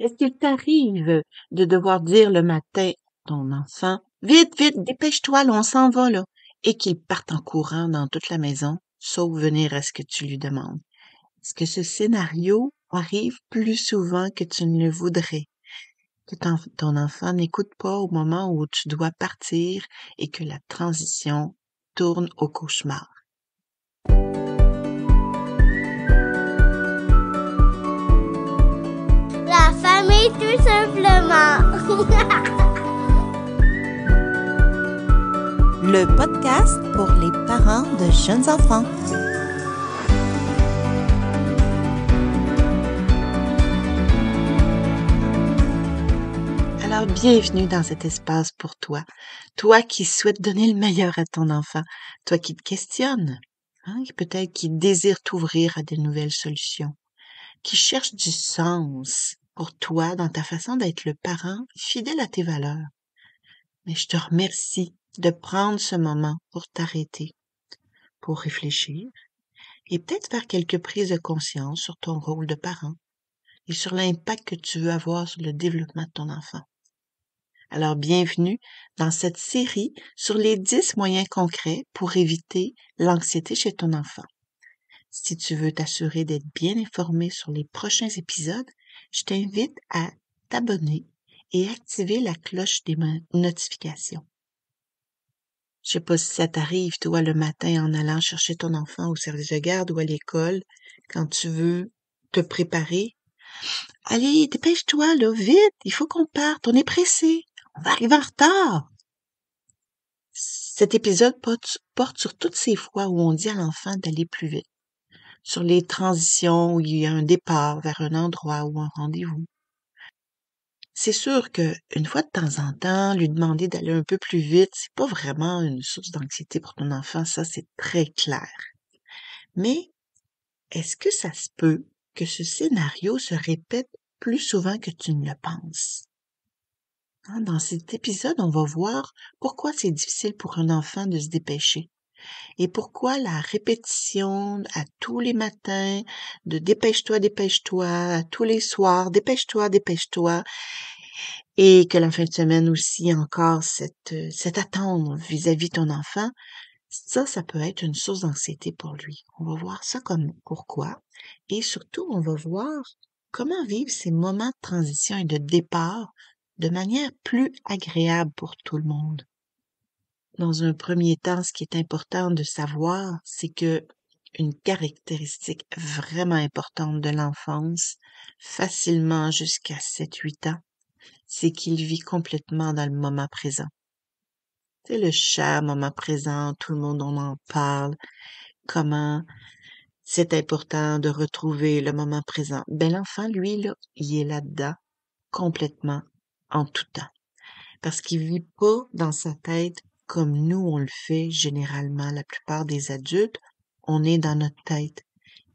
Est-ce qu'il t'arrive de devoir dire le matin à ton enfant Vite, vite, dépêche-toi, là, on s'en va et qu'il parte en courant dans toute la maison, sauf venir à ce que tu lui demandes. Est-ce que ce scénario arrive plus souvent que tu ne le voudrais? Que ton enfant n'écoute pas au moment où tu dois partir et que la transition tourne au cauchemar. tout simplement. Le podcast pour les parents de jeunes enfants. Alors, bienvenue dans cet espace pour toi. Toi qui souhaite donner le meilleur à ton enfant. Toi qui te questionnes. Hein, peut-être qui désire t'ouvrir à des nouvelles solutions qui cherche du sens pour toi dans ta façon d'être le parent fidèle à tes valeurs. Mais je te remercie de prendre ce moment pour t'arrêter, pour réfléchir et peut-être faire quelques prises de conscience sur ton rôle de parent et sur l'impact que tu veux avoir sur le développement de ton enfant. Alors bienvenue dans cette série sur les 10 moyens concrets pour éviter l'anxiété chez ton enfant. Si tu veux t'assurer d'être bien informé sur les prochains épisodes, je t'invite à t'abonner et activer la cloche des notifications. Je sais pas si ça t'arrive, toi, le matin, en allant chercher ton enfant au service de garde ou à l'école, quand tu veux te préparer. Allez, dépêche-toi, là, vite, il faut qu'on parte, on est pressé, on va arriver en retard. Cet épisode porte sur toutes ces fois où on dit à l'enfant d'aller plus vite sur les transitions où il y a un départ vers un endroit ou un rendez-vous. C'est sûr que une fois de temps en temps, lui demander d'aller un peu plus vite, c'est pas vraiment une source d'anxiété pour ton enfant, ça c'est très clair. Mais est-ce que ça se peut que ce scénario se répète plus souvent que tu ne le penses? Hein, dans cet épisode, on va voir pourquoi c'est difficile pour un enfant de se dépêcher. Et pourquoi la répétition à tous les matins de dépêche-toi, dépêche-toi, à tous les soirs, dépêche-toi, dépêche-toi, et que la fin de semaine aussi encore cette, euh, cette attente vis-à-vis ton enfant, ça, ça peut être une source d'anxiété pour lui. On va voir ça comme pourquoi. Et surtout, on va voir comment vivre ces moments de transition et de départ de manière plus agréable pour tout le monde dans un premier temps, ce qui est important de savoir, c'est que une caractéristique vraiment importante de l'enfance, facilement jusqu'à 7-8 ans, c'est qu'il vit complètement dans le moment présent. C'est le chat moment présent, tout le monde en parle, comment c'est important de retrouver le moment présent. Ben l'enfant, lui, là, il est là-dedans, complètement, en tout temps. Parce qu'il vit pas dans sa tête comme nous on le fait généralement la plupart des adultes, on est dans notre tête.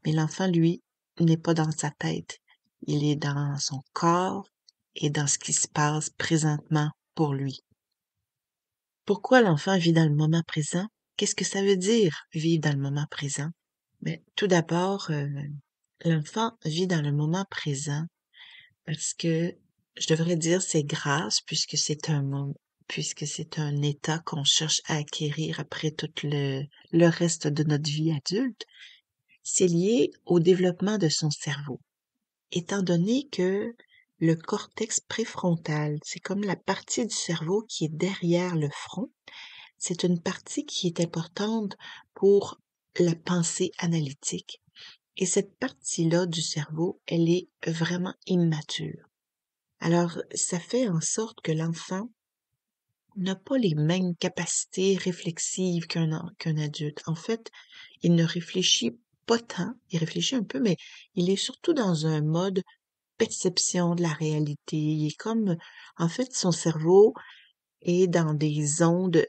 Mais l'enfant, lui, n'est pas dans sa tête. Il est dans son corps et dans ce qui se passe présentement pour lui. Pourquoi l'enfant vit dans le moment présent? Qu'est-ce que ça veut dire vivre dans le moment présent? Mais ben, tout d'abord, euh, l'enfant vit dans le moment présent parce que je devrais dire c'est grâce puisque c'est un, moment puisque c'est un état qu'on cherche à acquérir après tout le, le reste de notre vie adulte, c'est lié au développement de son cerveau. Étant donné que le cortex préfrontal, c'est comme la partie du cerveau qui est derrière le front, c'est une partie qui est importante pour la pensée analytique. Et cette partie-là du cerveau, elle est vraiment immature. Alors, ça fait en sorte que l'enfant n'a pas les mêmes capacités réflexives qu'un qu'un adulte. En fait, il ne réfléchit pas tant, il réfléchit un peu, mais il est surtout dans un mode perception de la réalité. Il est comme, en fait, son cerveau est dans des ondes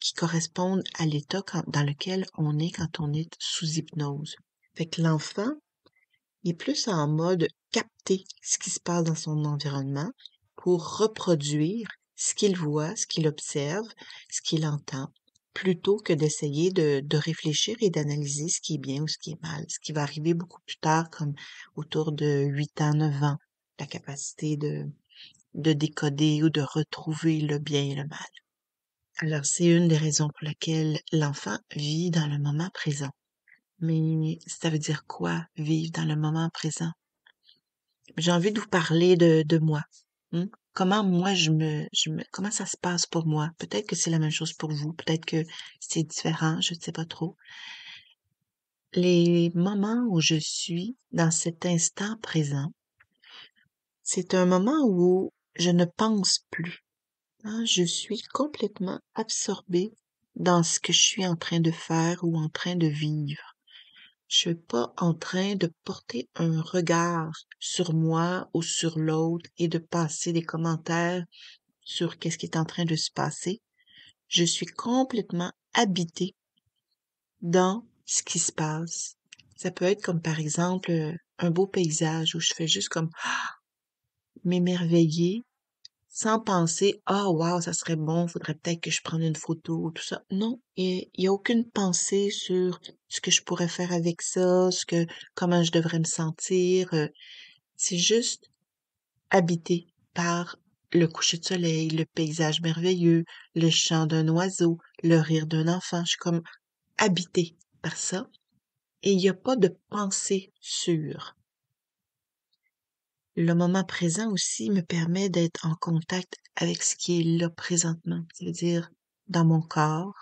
qui correspondent à l'état dans lequel on est quand on est sous hypnose. Fait que l'enfant est plus en mode capter ce qui se passe dans son environnement pour reproduire ce qu'il voit, ce qu'il observe, ce qu'il entend, plutôt que d'essayer de, de, réfléchir et d'analyser ce qui est bien ou ce qui est mal, ce qui va arriver beaucoup plus tard, comme autour de 8 ans, 9 ans, la capacité de, de décoder ou de retrouver le bien et le mal. Alors c'est une des raisons pour laquelle l'enfant vit dans le moment présent. Mais ça veut dire quoi, vivre dans le moment présent? J'ai envie de vous parler de, de moi. Hein? comment moi je me, je me, comment ça se passe pour moi. Peut-être que c'est la même chose pour vous, peut-être que c'est différent, je ne sais pas trop. Les moments où je suis dans cet instant présent, c'est un moment où je ne pense plus. Hein, je suis complètement absorbée dans ce que je suis en train de faire ou en train de vivre je suis pas en train de porter un regard sur moi ou sur l'autre et de passer des commentaires sur qu'est-ce qui est en train de se passer. Je suis complètement habitée dans ce qui se passe. Ça peut être comme par exemple euh, un beau paysage où je fais juste comme ah, m'émerveiller sans penser ah oh, wow ça serait bon faudrait peut-être que je prenne une photo ou tout ça non il n'y a aucune pensée sur ce que je pourrais faire avec ça ce que comment je devrais me sentir euh, c'est juste habité par le coucher de soleil le paysage merveilleux le chant d'un oiseau le rire d'un enfant je suis comme habité par ça et il n'y a pas de pensée sûre le moment présent aussi me permet d'être en contact avec ce qui est là présentement, c'est-à-dire dans mon corps,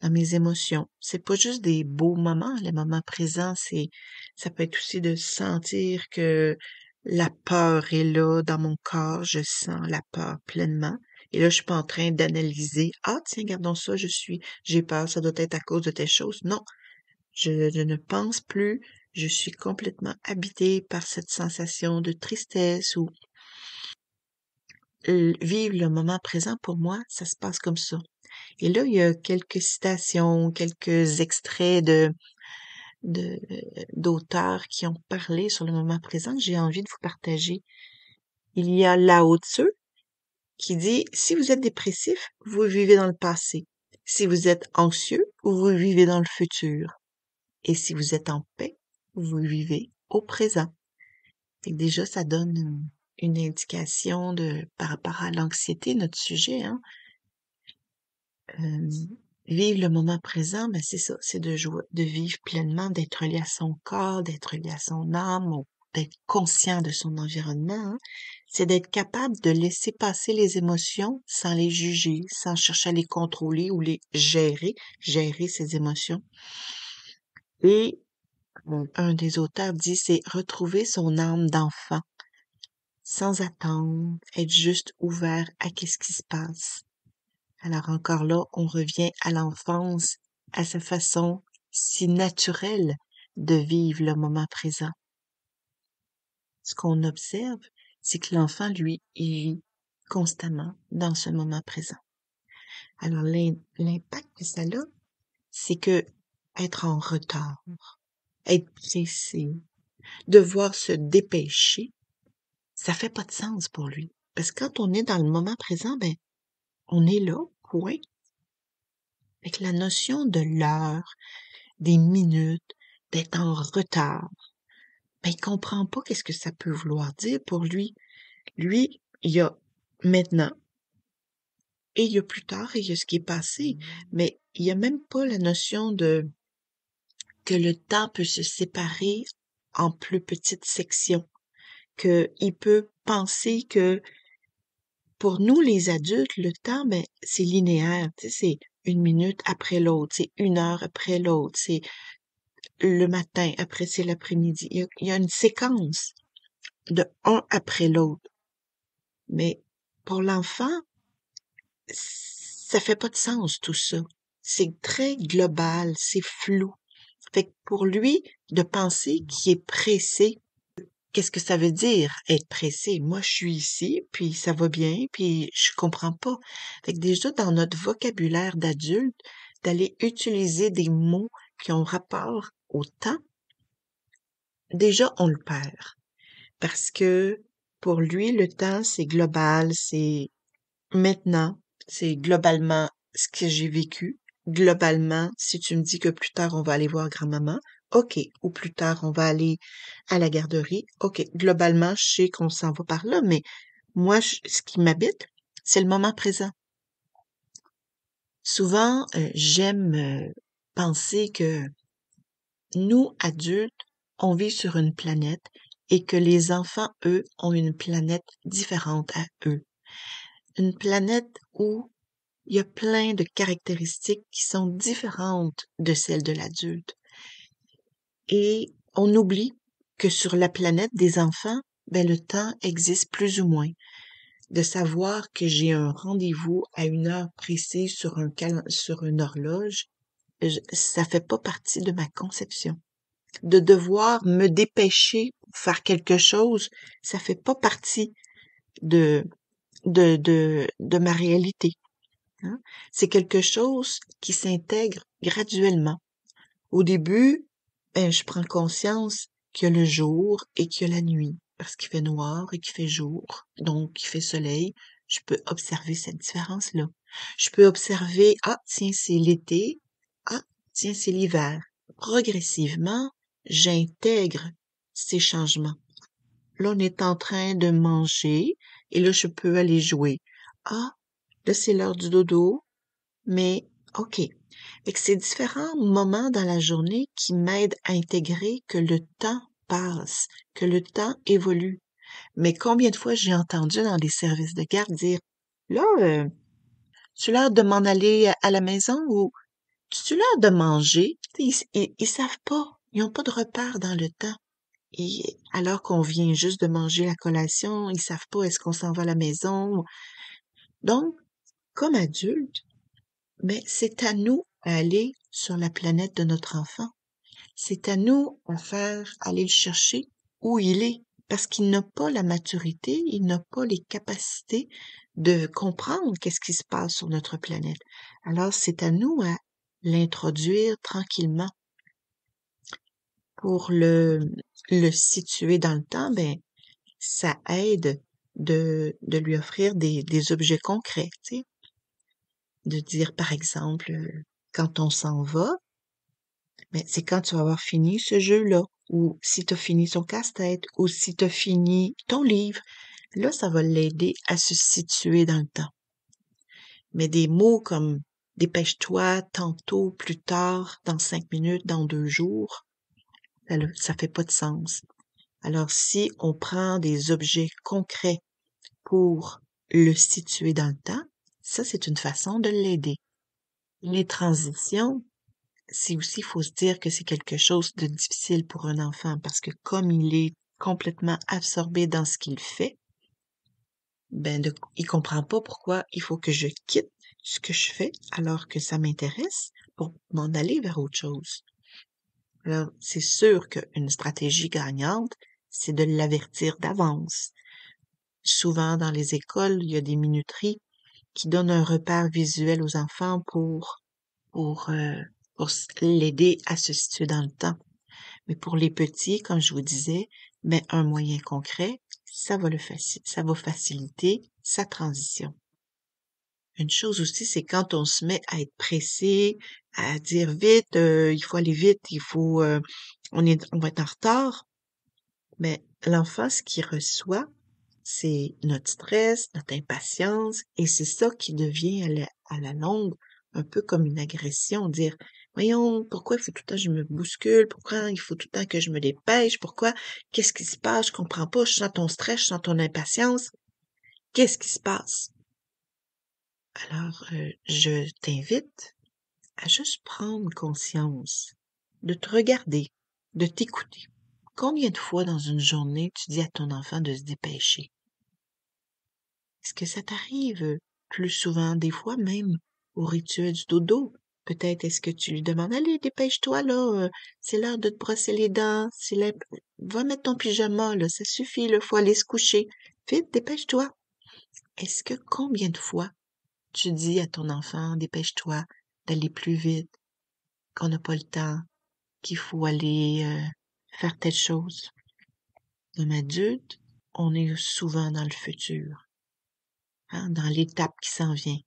dans mes émotions. C'est pas juste des beaux moments. Les moments présents, c'est, ça peut être aussi de sentir que la peur est là dans mon corps. Je sens la peur pleinement. Et là, je suis pas en train d'analyser. Ah, tiens, gardons ça. Je suis, j'ai peur. Ça doit être à cause de tes choses. Non. je ne pense plus je suis complètement habitée par cette sensation de tristesse ou vivre le moment présent pour moi, ça se passe comme ça. Et là, il y a quelques citations, quelques extraits de d'auteurs qui ont parlé sur le moment présent que j'ai envie de vous partager. Il y a Lao Tzu qui dit si vous êtes dépressif, vous vivez dans le passé. Si vous êtes anxieux, vous vivez dans le futur. Et si vous êtes en paix, vous vivez au présent. Et déjà, ça donne une indication de par rapport à l'anxiété, notre sujet. Hein? Euh, vivre le moment présent, ben c'est ça, c'est de jouer, de vivre pleinement, d'être lié à son corps, d'être lié à son âme, d'être conscient de son environnement. Hein. C'est d'être capable de laisser passer les émotions sans les juger, sans chercher à les contrôler ou les gérer, gérer ses émotions. Et un des auteurs dit, c'est retrouver son âme d'enfant sans attendre, être juste ouvert à qu'est-ce qui se passe. Alors encore là, on revient à l'enfance, à sa façon si naturelle de vivre le moment présent. Ce qu'on observe, c'est que l'enfant, lui, vit constamment dans ce moment présent. Alors l'impact que ça a, c'est que être en retard, être pressé, devoir se dépêcher, ça fait pas de sens pour lui. Parce que quand on est dans le moment présent, ben, on est là, quoi. Avec la notion de l'heure, des minutes, d'être en retard, ben, il comprend pas qu'est-ce que ça peut vouloir dire pour lui. Lui, il y a maintenant, et il y a plus tard, et il y a ce qui est passé, mmh. mais il y a même pas la notion de que le temps peut se séparer en plus petites sections, qu'il peut penser que pour nous, les adultes, le temps, ben, c'est linéaire. C'est une minute après l'autre, c'est une heure après l'autre, c'est le matin, après c'est l'après-midi. Il, il y a une séquence de un après l'autre. Mais pour l'enfant, ça fait pas de sens tout ça. C'est très global, c'est flou. Fait que pour lui, de penser mmh. qu'il est pressé, qu'est-ce que ça veut dire être pressé? Moi, je suis ici, puis ça va bien, puis je comprends pas. Fait que déjà, dans notre vocabulaire d'adulte, d'aller utiliser des mots qui ont rapport au temps, déjà, on le perd. Parce que pour lui, le temps, c'est global, c'est maintenant, c'est globalement ce que j'ai vécu globalement, si tu me dis que plus tard on va aller voir grand-maman, OK, ou plus tard on va aller à la garderie, OK, globalement, je sais qu'on s'en va par là, mais moi, ce qui m'habite, c'est le moment présent. Souvent, euh, j'aime euh, penser que nous, adultes, on vit sur une planète et que les enfants, eux, ont une planète différente à eux. Une planète où il y a plein de caractéristiques qui sont différentes de celles de l'adulte. Et on oublie que sur la planète des enfants, ben, le temps existe plus ou moins. De savoir que j'ai un rendez-vous à une heure précise sur, un sur une horloge, ça fait pas partie de ma conception. De devoir me dépêcher pour faire quelque chose, ça fait pas partie de, de, de, de ma réalité. Hein, c'est quelque chose qui s'intègre graduellement. Au début, ben, je prends conscience qu'il y a le jour et qu'il y a la nuit, parce qu'il fait noir et qu'il fait jour, donc il fait soleil. Je peux observer cette différence-là. Je peux observer, ah, tiens, c'est l'été, ah, tiens, c'est l'hiver. Progressivement, j'intègre ces changements. Là, on est en train de manger et là, je peux aller jouer. Ah, Là, c'est l'heure du dodo, mais OK. c'est différents moments dans la journée qui m'aident à intégrer que le temps passe, que le temps évolue. Mais combien de fois j'ai entendu dans les services de garde dire Là, euh, tu l'as de m'en aller à la maison ou tu l'as de manger? Ils, ils, savent pas. Ils n'ont pas de repère dans le temps. Et alors qu'on vient juste de manger la collation, ils savent pas est-ce qu'on s'en va à la maison. Donc, comme adulte, mais c'est à nous à aller sur la planète de notre enfant. C'est à nous à faire, aller le chercher où il est, parce qu'il n'a pas la maturité, il n'a pas les capacités de comprendre qu'est-ce qui se passe sur notre planète. Alors, c'est à nous à l'introduire tranquillement. Pour le, le situer dans le temps, ben, ça aide de, de lui offrir des, des objets concrets. Tu de dire par exemple quand on s'en va, mais c'est quand tu vas avoir fini ce jeu-là, ou si tu as fini son casse-tête, ou si tu as fini ton livre. Là, ça va l'aider à se situer dans le temps. Mais des mots comme dépêche-toi, tantôt, plus tard, dans cinq minutes, dans deux jours, ça ne fait pas de sens. Alors si on prend des objets concrets pour le situer dans le temps, ça, c'est une façon de l'aider. Les transitions, c'est aussi, il faut se dire que c'est quelque chose de difficile pour un enfant parce que comme il est complètement absorbé dans ce qu'il fait, ben, il comprend pas pourquoi il faut que je quitte ce que je fais alors que ça m'intéresse pour m'en aller vers autre chose. Alors, c'est sûr qu'une stratégie gagnante, c'est de l'avertir d'avance. Souvent, dans les écoles, il y a des minuteries qui donne un repère visuel aux enfants pour, pour, euh, l'aider à se situer dans le temps. Mais pour les petits, comme je vous disais, ben, un moyen concret, ça va, le ça va faciliter sa transition. Une chose aussi, c'est quand on se met à être pressé, à dire vite, euh, il faut aller vite, il faut, euh, on, est, on va être en retard, mais ben, l'enfant, ce qu'il reçoit, c'est notre stress, notre impatience, et c'est ça qui devient à la, longue un peu comme une agression, dire voyons, pourquoi il faut tout le temps que je me bouscule, pourquoi il faut tout le temps que je me dépêche, pourquoi, qu'est-ce qui se passe, je comprends pas, je sens ton stress, je sens ton impatience, qu'est-ce qui se passe? Alors, euh, je t'invite à juste prendre conscience, de te regarder, de t'écouter. Combien de fois dans une journée tu dis à ton enfant de se dépêcher? Est-ce que ça t'arrive plus souvent, des fois même, au rituel du dodo? Peut-être est-ce que tu lui demandes, allez, dépêche-toi, là, euh, c'est l'heure de te brosser les dents, c'est va mettre ton pyjama, là, ça suffit, le faut aller se coucher. Vite, dépêche-toi. Est-ce que combien de fois tu dis à ton enfant, dépêche-toi d'aller plus vite, qu'on n'a pas le temps, qu'il faut aller euh, faire telle chose? Comme adulte, on est souvent dans le futur. Hein, dans l'étape qui s'en vient.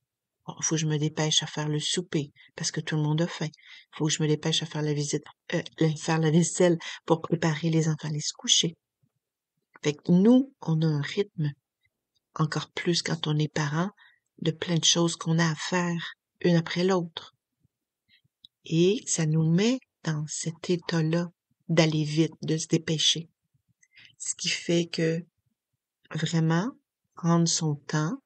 Il faut que je me dépêche à faire le souper parce que tout le monde a faim. Il faut que je me dépêche à faire la visite, euh, faire la vaisselle pour préparer les enfants à aller se coucher. Fait nous, on a un rythme, encore plus quand on est parent, de plein de choses qu'on a à faire une après l'autre. Et ça nous met dans cet état-là d'aller vite, de se dépêcher. Ce qui fait que vraiment prendre son temps,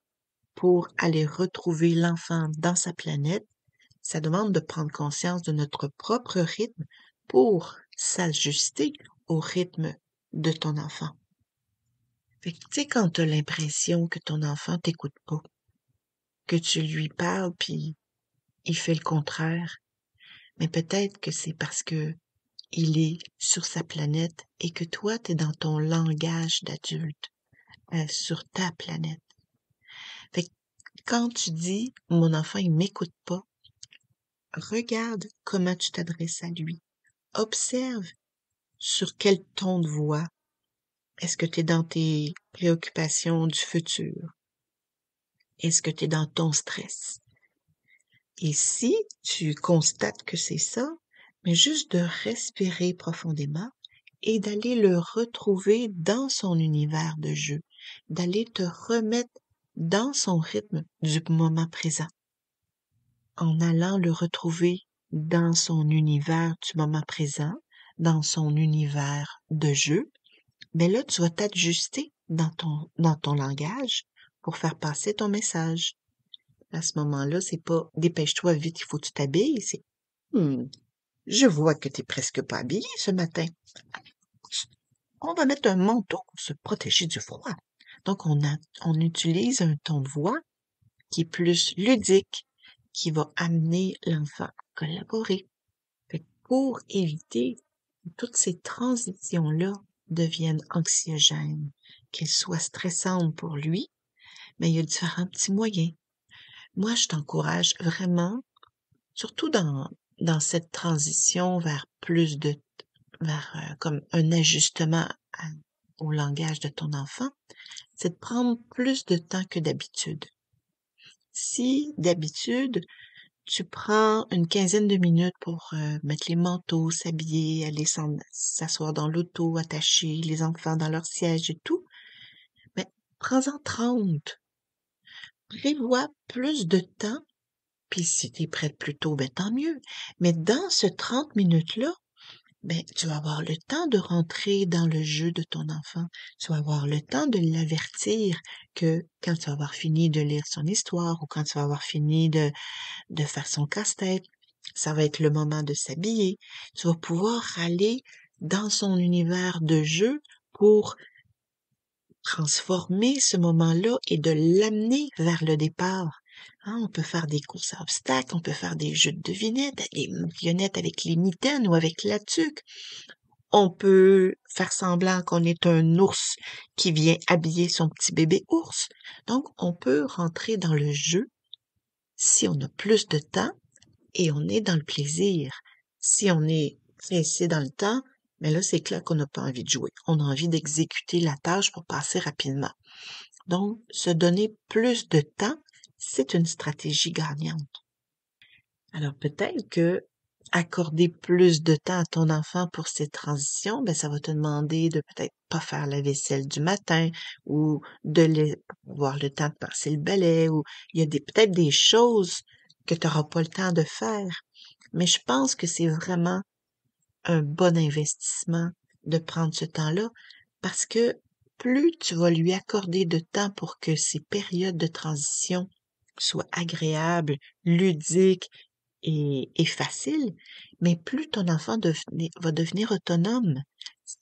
pour aller retrouver l'enfant dans sa planète, ça demande de prendre conscience de notre propre rythme pour s'ajuster au rythme de ton enfant. Fait tu sais, quand tu as l'impression que ton enfant t'écoute pas, que tu lui parles, puis il fait le contraire, mais peut-être que c'est parce que il est sur sa planète et que toi, tu es dans ton langage d'adulte, euh, sur ta planète quand tu dis mon enfant il m'écoute pas, regarde comment tu t'adresses à lui. Observe sur quel ton de voix est-ce que tu es dans tes préoccupations du futur? Est-ce que tu es dans ton stress? Et si tu constates que c'est ça, mais juste de respirer profondément et d'aller le retrouver dans son univers de jeu, d'aller te remettre dans son rythme du moment présent, en allant le retrouver dans son univers du moment présent, dans son univers de jeu, mais là, tu vas t'ajuster dans ton, dans ton langage pour faire passer ton message. À ce moment-là, c'est pas dépêche-toi vite, il faut que tu t'habilles, c'est hmm, je vois que tu t'es presque pas habillé ce matin. On va mettre un manteau pour se protéger du froid. Donc, on, a, on utilise un ton de voix qui est plus ludique, qui va amener l'enfant à collaborer. pour éviter que toutes ces transitions-là deviennent anxiogènes, qu'elles soient stressantes pour lui, mais ben, il y a différents petits moyens. Moi, je t'encourage vraiment, surtout dans, dans cette transition vers plus de, vers euh, comme un ajustement au langage de ton enfant, c'est de prendre plus de temps que d'habitude. Si d'habitude, tu prends une quinzaine de minutes pour euh, mettre les manteaux, s'habiller, aller s'asseoir dans l'auto, attacher les enfants dans leur siège et tout, mais ben, prends-en 30. Prévois plus de temps, puis si tu es prête plus tôt, ben, tant mieux. Mais dans ce 30 minutes-là, tu vas avoir le temps de rentrer dans le jeu de ton enfant. Tu vas avoir le temps de l'avertir que quand tu vas avoir fini de lire son histoire ou quand tu vas avoir fini de, de faire son casse-tête, ça va être le moment de s'habiller. Tu vas pouvoir aller dans son univers de jeu pour transformer ce moment-là et de l'amener vers le départ ah, on peut faire des courses à obstacles, on peut faire des jeux de devinettes, des marionnettes avec les mitaines ou avec la tuque. On peut faire semblant qu'on est un ours qui vient habiller son petit bébé ours. Donc, on peut rentrer dans le jeu si on a plus de temps et on est dans le plaisir. Si on est pressé dans le temps, mais ben là, c'est clair qu'on n'a pas envie de jouer. On a envie d'exécuter la tâche pour passer rapidement. Donc, se donner plus de temps c'est une stratégie gagnante. Alors peut-être que accorder plus de temps à ton enfant pour ses transitions, ben ça va te demander de peut-être pas faire la vaisselle du matin ou de les, voir le temps de passer le balai ou il y a des, peut-être des choses que tu n'auras pas le temps de faire. Mais je pense que c'est vraiment un bon investissement de prendre ce temps-là parce que plus tu vas lui accorder de temps pour que ces périodes de transition soit agréable, ludique et, facile, mais plus ton enfant va devenir autonome.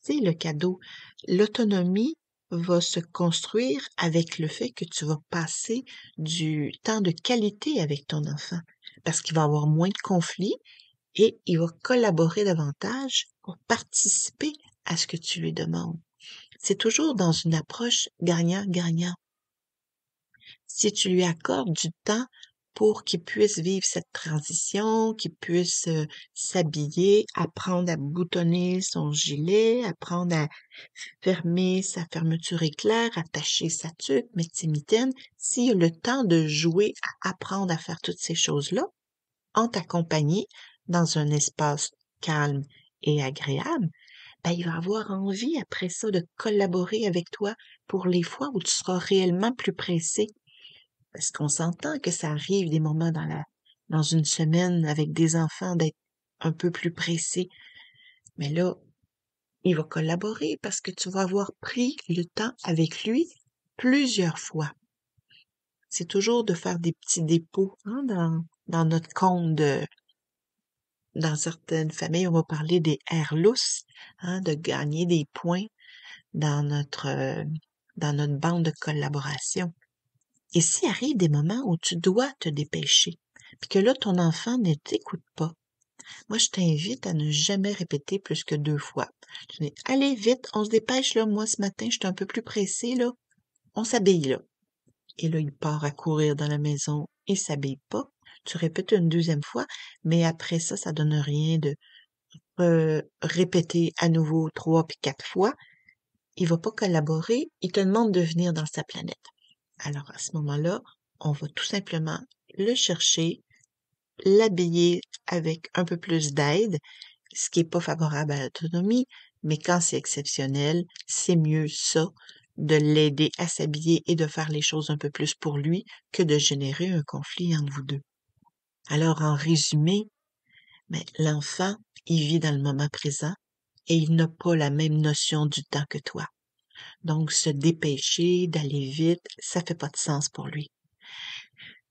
C'est le cadeau. L'autonomie va se construire avec le fait que tu vas passer du temps de qualité avec ton enfant parce qu'il va avoir moins de conflits et il va collaborer davantage pour participer à ce que tu lui demandes. C'est toujours dans une approche gagnant-gagnant si tu lui accordes du temps pour qu'il puisse vivre cette transition, qu'il puisse s'habiller, apprendre à boutonner son gilet, apprendre à fermer sa fermeture éclair, attacher sa tuque, mettre ses mitaines. S'il a le temps de jouer à apprendre à faire toutes ces choses-là, en compagnie dans un espace calme et agréable, ben, il va avoir envie après ça de collaborer avec toi pour les fois où tu seras réellement plus pressé parce qu'on s'entend que ça arrive des moments dans la dans une semaine avec des enfants d'être un peu plus pressé. Mais là, il va collaborer parce que tu vas avoir pris le temps avec lui plusieurs fois. C'est toujours de faire des petits dépôts hein, dans, dans notre compte de, dans certaines familles, on va parler des airs hein, de gagner des points dans notre, dans notre bande de collaboration. Et s'il arrive des moments où tu dois te dépêcher, puis que là, ton enfant ne t'écoute pas, moi, je t'invite à ne jamais répéter plus que deux fois. Tu dis, allez vite, on se dépêche, là, moi, ce matin, je suis un peu plus pressée, là. On s'habille, là. Et là, il part à courir dans la maison et s'habille pas. Tu répètes une deuxième fois, mais après ça, ça donne rien de euh, répéter à nouveau trois puis quatre fois. Il va pas collaborer, il te demande de venir dans sa planète. Alors à ce moment-là, on va tout simplement le chercher, l'habiller avec un peu plus d'aide, ce qui n'est pas favorable à l'autonomie, mais quand c'est exceptionnel, c'est mieux ça de l'aider à s'habiller et de faire les choses un peu plus pour lui que de générer un conflit entre vous deux. Alors en résumé, mais l'enfant, il vit dans le moment présent et il n'a pas la même notion du temps que toi. Donc, se dépêcher, d'aller vite, ça fait pas de sens pour lui.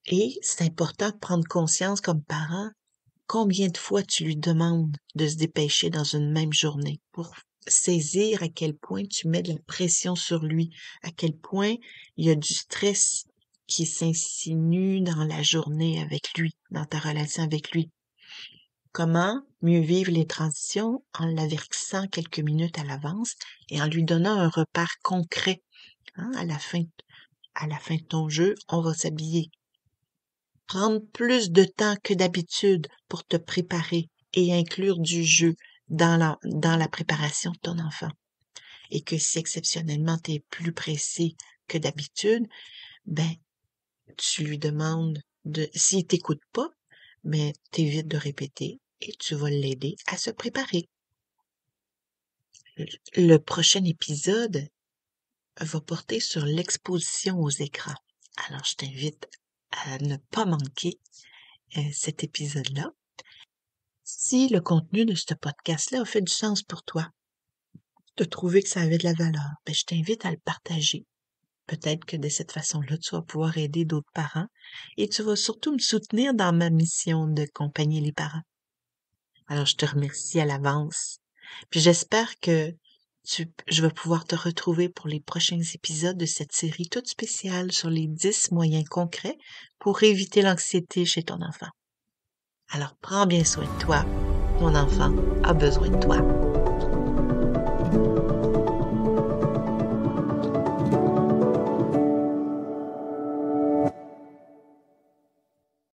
Et c'est important de prendre conscience comme parent combien de fois tu lui demandes de se dépêcher dans une même journée pour saisir à quel point tu mets de la pression sur lui, à quel point il y a du stress qui s'insinue dans la journée avec lui, dans ta relation avec lui. Comment mieux vivre les transitions en l'avertissant quelques minutes à l'avance et en lui donnant un repère concret. Hein, à, la fin, à la fin de ton jeu, on va s'habiller. Prendre plus de temps que d'habitude pour te préparer et inclure du jeu dans la, dans la préparation de ton enfant. Et que si exceptionnellement tu es plus pressé que d'habitude, ben, tu lui demandes de, s'il t'écoute pas, mais ben, évites de répéter et tu vas l'aider à se préparer. Le prochain épisode va porter sur l'exposition aux écrans. Alors, je t'invite à ne pas manquer euh, cet épisode-là. Si le contenu de ce podcast-là a fait du sens pour toi, de trouver que ça avait de la valeur, ben je t'invite à le partager. Peut-être que de cette façon-là, tu vas pouvoir aider d'autres parents et tu vas surtout me soutenir dans ma mission de d'accompagner les parents. Alors, je te remercie à l'avance. Puis j'espère que je vais pouvoir te retrouver pour les prochains épisodes de cette série toute spéciale sur les 10 moyens concrets pour éviter l'anxiété chez ton enfant. Alors prends bien soin de toi. Mon enfant a besoin de toi.